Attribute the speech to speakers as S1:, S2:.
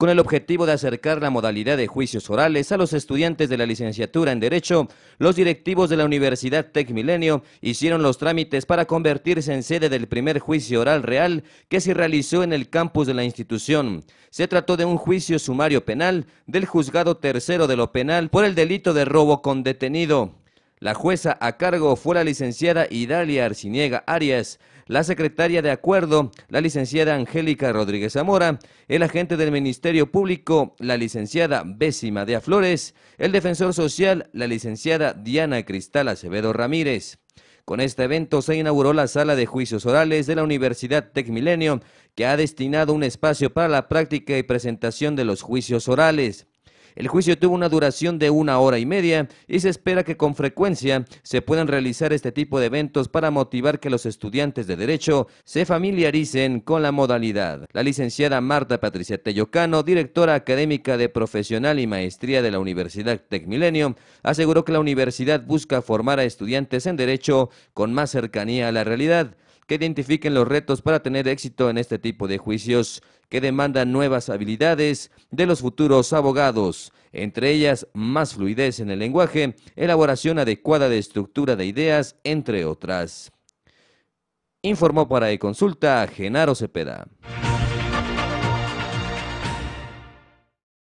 S1: con el objetivo de acercar la modalidad de juicios orales a los estudiantes de la licenciatura en Derecho, los directivos de la Universidad Tec Milenio hicieron los trámites para convertirse en sede del primer juicio oral real que se realizó en el campus de la institución. Se trató de un juicio sumario penal del juzgado tercero de lo penal por el delito de robo con detenido. La jueza a cargo fue la licenciada Idalia Arciniega Arias, la secretaria de acuerdo, la licenciada Angélica Rodríguez Zamora, el agente del Ministerio Público, la licenciada Bésima de Flores, el defensor social, la licenciada Diana Cristal Acevedo Ramírez. Con este evento se inauguró la sala de juicios orales de la Universidad Tecmilenio, que ha destinado un espacio para la práctica y presentación de los juicios orales. El juicio tuvo una duración de una hora y media y se espera que con frecuencia se puedan realizar este tipo de eventos para motivar que los estudiantes de Derecho se familiaricen con la modalidad. La licenciada Marta Patricia Tellocano, directora académica de profesional y maestría de la Universidad Tecmilenio, aseguró que la universidad busca formar a estudiantes en Derecho con más cercanía a la realidad que identifiquen los retos para tener éxito en este tipo de juicios que demandan nuevas habilidades de los futuros abogados, entre ellas más fluidez en el lenguaje, elaboración adecuada de estructura de ideas, entre otras. Informó para e consulta Genaro Cepeda.